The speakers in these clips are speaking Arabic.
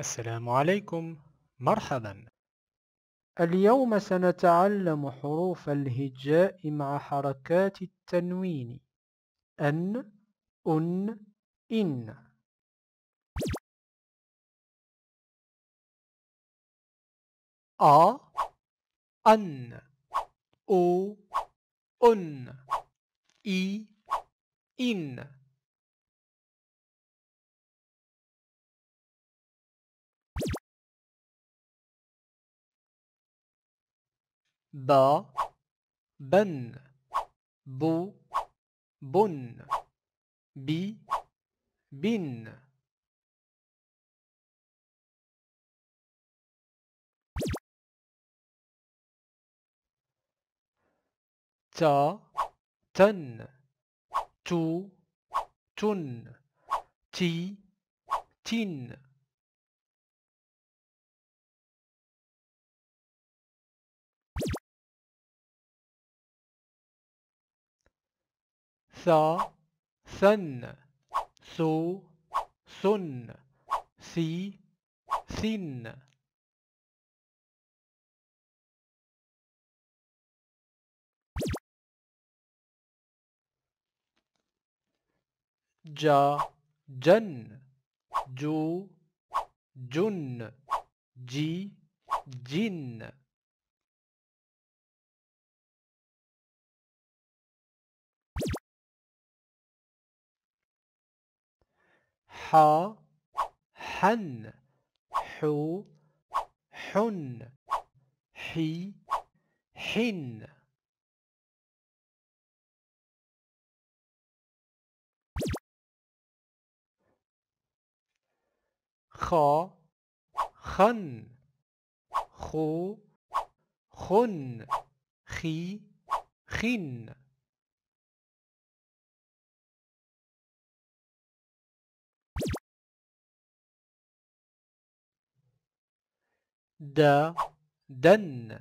السلام عليكم مرحبا اليوم سنتعلم حروف الهجاء مع حركات التنوين أن أن إن أ أن أو أن إي إن ب بن بو بن بي بن تا تن تو تن تي تن sa, sun, so, sun, si, sin. Ja, jun, jo, jun, ji, jin. ح حن حو حن حي حن خ خن خو خن خي خن the, then,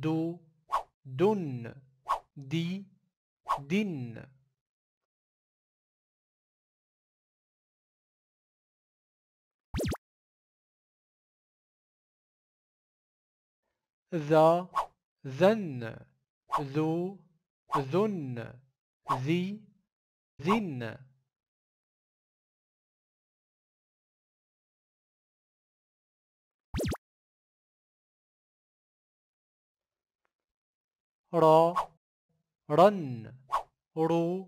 do, dun, the, din. The, then, ذو ذن ذي ذن را رن رو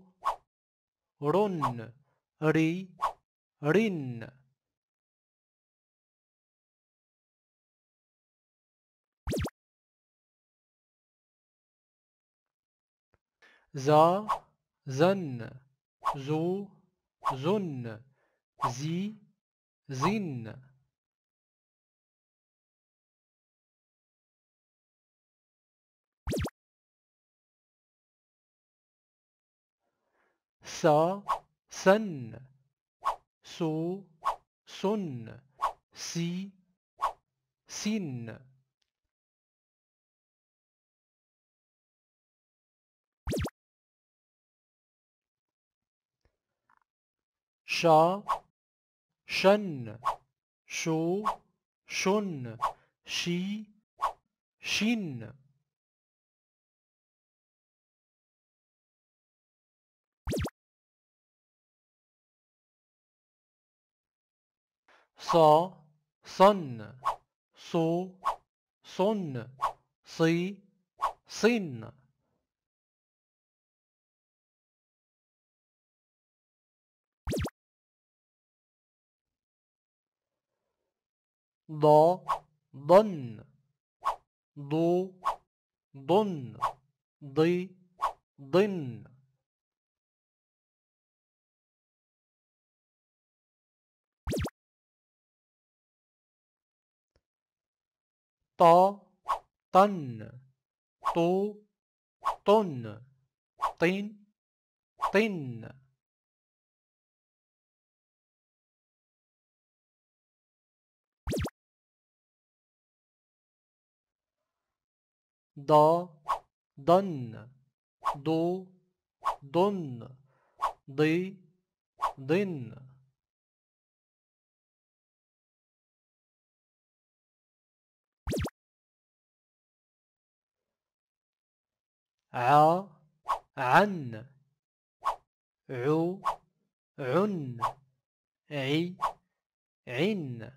رن ري رن زا زن زو زن زي زن sa, sun, so, sun, si, sin. Sha, shun, sho, shun, she, shin. ص صن صو صن صي صن ض ضن ضو ضن ضي ضن ط طن طو طن طين طن ض ضن ضو ضن ضي ضن ع عن عو عن عي عن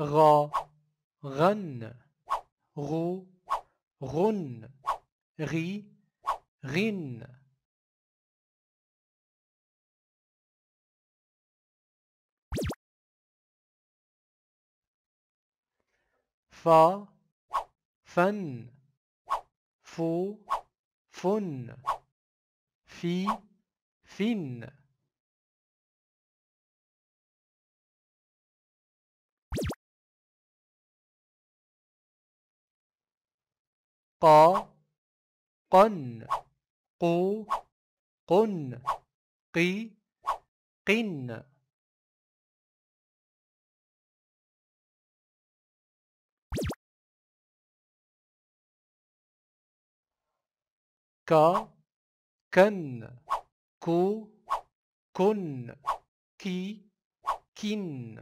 غا غن غو غن غي غن فن فو فن في فن قا قن قو قن قي قن ka, KEN, ko, kon, ki, kin.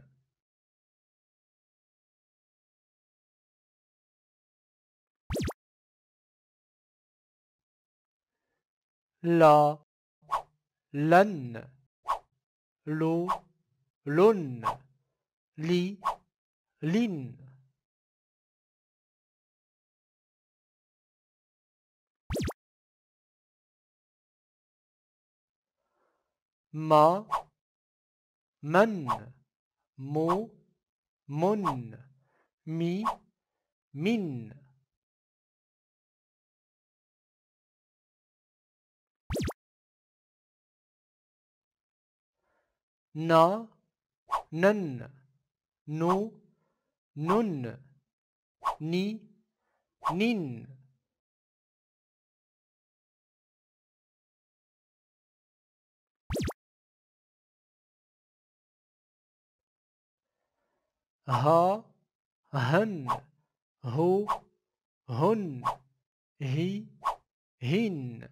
La, lan, lo, lon, li, lin. ما من مو من مي من نا نن نو نن ني نين ha, hun, ho, hun, he, hin.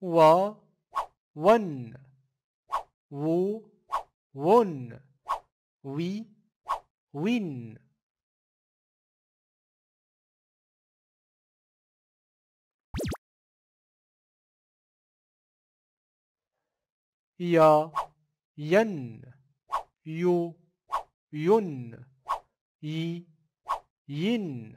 wa, one, wo, won, we, win. يا ين يو ين ي ين